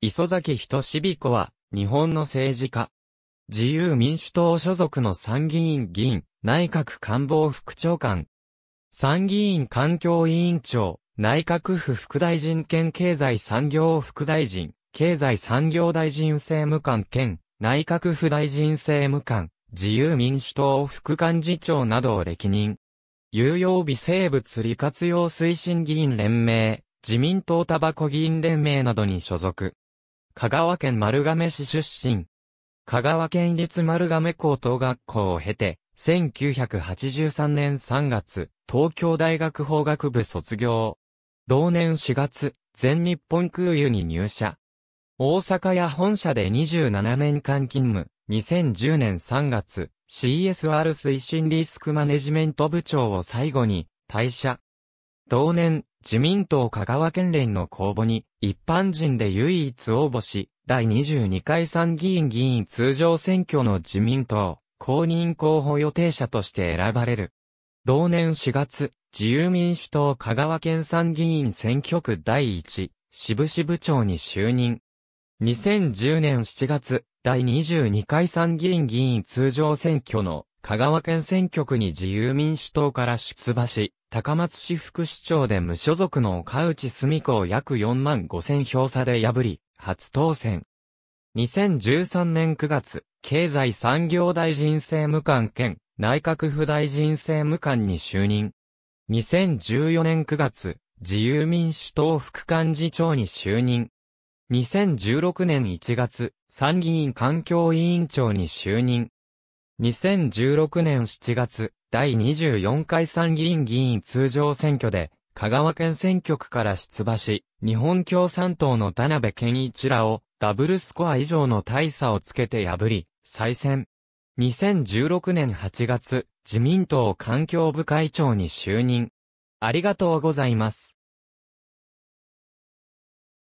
磯崎仁志美子は、日本の政治家。自由民主党所属の参議院議員、内閣官房副長官。参議院環境委員長、内閣府副大臣兼経済産業副大臣、経済産業大臣政務官兼、内閣府大臣政務官、自由民主党副幹事長などを歴任。有用微生物利活用推進議員連盟、自民党タバコ議員連盟などに所属。香川県丸亀市出身。香川県立丸亀高等学校を経て、1983年3月、東京大学法学部卒業。同年4月、全日本空輸に入社。大阪や本社で27年間勤務、2010年3月、CSR 推進リスクマネジメント部長を最後に、退社。同年、自民党香川県連の公募に、一般人で唯一応募し、第22回参議院議員通常選挙の自民党、公認候補予定者として選ばれる。同年4月、自由民主党香川県参議院選挙区第1、支部支部長に就任。2010年7月、第22回参議院議員通常選挙の香川県選挙区に自由民主党から出馬し、高松市副市長で無所属の岡内澄子を約4万5千票差で破り、初当選。2013年9月、経済産業大臣政務官兼内閣府大臣政務官に就任。2014年9月、自由民主党副幹事長に就任。2016年1月、参議院環境委員長に就任。2016年7月、第24回参議院議員通常選挙で、香川県選挙区から出馬し、日本共産党の田辺健一らを、ダブルスコア以上の大差をつけて破り、再選。2016年8月、自民党環境部会長に就任。ありがとうございます。